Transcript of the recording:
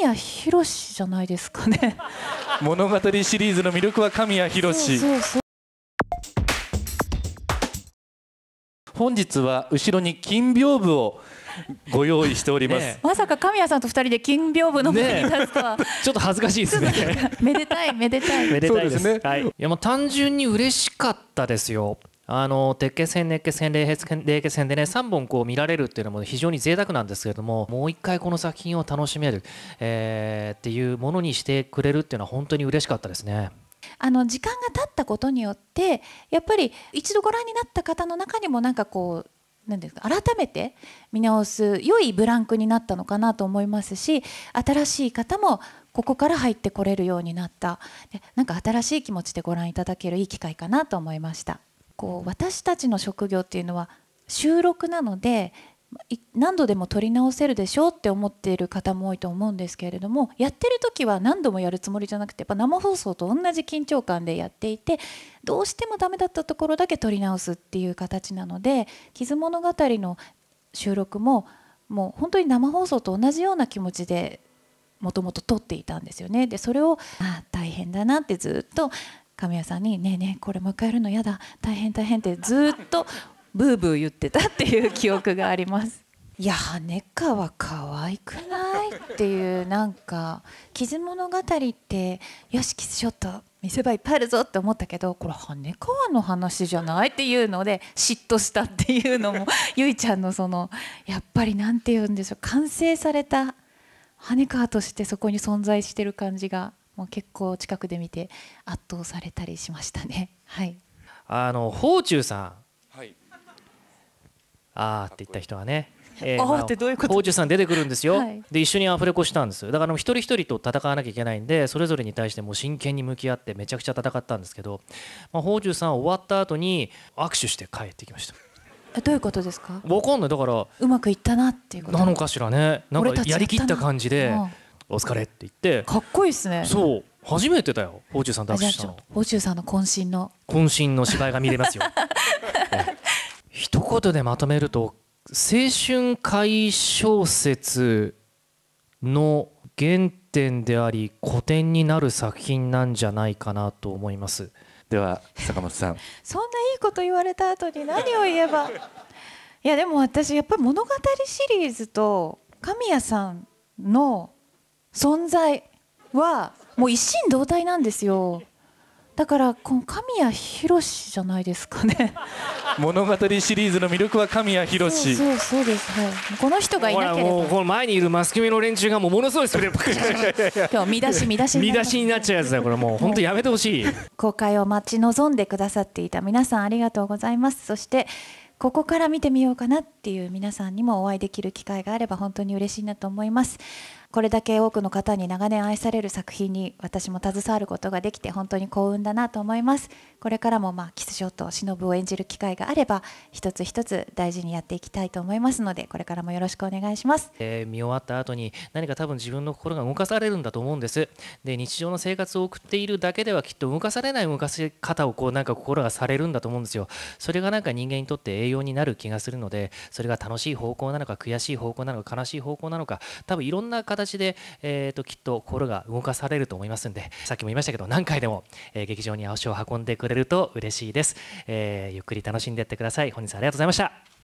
神谷博じゃないですかね 物語シリーズの魅力は神谷博本日は後ろに金屏風をご用意しております。まさか神谷さんと二人で金屏風の前に立つとは、ね、ちょっと恥ずかしいですね。めでたいめでたい。めでたいですね。はい。いやもう単純に嬉しかったですよ。あの鉄血戦、熱血戦、冷血戦冷血戦でね3本こう見られるっていうのも非常に贅沢なんですけれどももう一回この作品を楽しめる、えー、っていうものにしてくれるっていうのは本当に嬉しかったですね。あの時間が経ったことによってやっぱり一度ご覧になった方の中にもなんかこう何ですか改めて見直す良いブランクになったのかなと思いますし新しい方もここから入ってこれるようになったなんか新しい気持ちでご覧いただけるいい機会かなと思いました。こう私たちの職業っていうのは収録なので何度でも撮り直せるでしょうって思っている方も多いと思うんですけれどもやってる時は何度もやるつもりじゃなくてやっぱ生放送と同じ緊張感でやっていてどうしてもダメだったところだけ撮り直すっていう形なので「傷物語」の収録ももう本当に生放送と同じような気持ちでもともと撮っていたんですよね。でそれをあ大変だなってずっと神谷さんに「ねえねえこれ迎えるの嫌だ大変大変」ってずっとブーブー言ってたっていう記憶があります。いや羽川可愛くないっていうなんか「傷物語」ってよしキスショット見せ場いっぱいあるぞって思ったけどこれ羽川の話じゃないっていうので嫉妬したっていうのもゆいちゃんのそのやっぱり何て言うんでしょう完成された羽川としてそこに存在してる感じがもう結構近くで見て圧倒されたりしましたね。はい、あの宝中さん、はい、ああって言った人はね。えー、あってどういうこと宝珠さん出てくるんですよ、はい、で一緒にアフレコしたんですだから一人一人と戦わなきゃいけないんでそれぞれに対してもう真剣に向き合ってめちゃくちゃ戦ったんですけど、まあ、宝珠さん終わった後に握手して帰ってきましたえどういうことですかわかんないだからうまくいったなっていうことなのかしらねなんかやりきった感じで、うんお疲れって言ってかっこいいっすねそう初めてだよ宝珠さんと握手したの宝珠さんの渾身の渾身の芝居が見れますよ 一言でまとめると青春怪小説の原点であり古典になる作品なんじゃないかなと思いますでは坂本さん そんないいこと言われた後に何を言えばいやでも私やっぱり物語シリーズと神谷さんの存在はもう一心同体なんですよだからこの神谷博史じゃないですかね物語シリーズの魅力は神谷博史そうそうですはいこの人がいなければもうこの前にいるマスキメの連中がもうものすごいそれ今日見出し見出し見出しになっちゃうやつだこれもう本当やめてほしい公開を待ち望んでくださっていた皆さんありがとうございますそしてここから見てみようかなっていう皆さんにもお会いできる機会があれば本当に嬉しいなと思いますこれだけ多くの方に長年愛される作品に私も携わることができて本当に幸運だなと思いますこれからもまあキスショットしのぶを演じる機会があれば一つ一つ大事にやっていきたいと思いますのでこれからもよろしくお願いします、えー、見終わった後に何か多分自分の心が動かされるんだと思うんですで日常の生活を送っているだけではきっと動かされない動かし方をこうなんか心がされるんだと思うんですよそれがなんか人間にとって栄養になる気がするのでそれが楽しい方向なのか悔しい方向なのか悲しい方向なのか多分いろんな形形で、えーと、きっと心が動かされると思いますんでさっきも言いましたけど何回でも、えー、劇場に足を運んでくれると嬉しいです、えー、ゆっくり楽しんでいってください本日はありがとうございました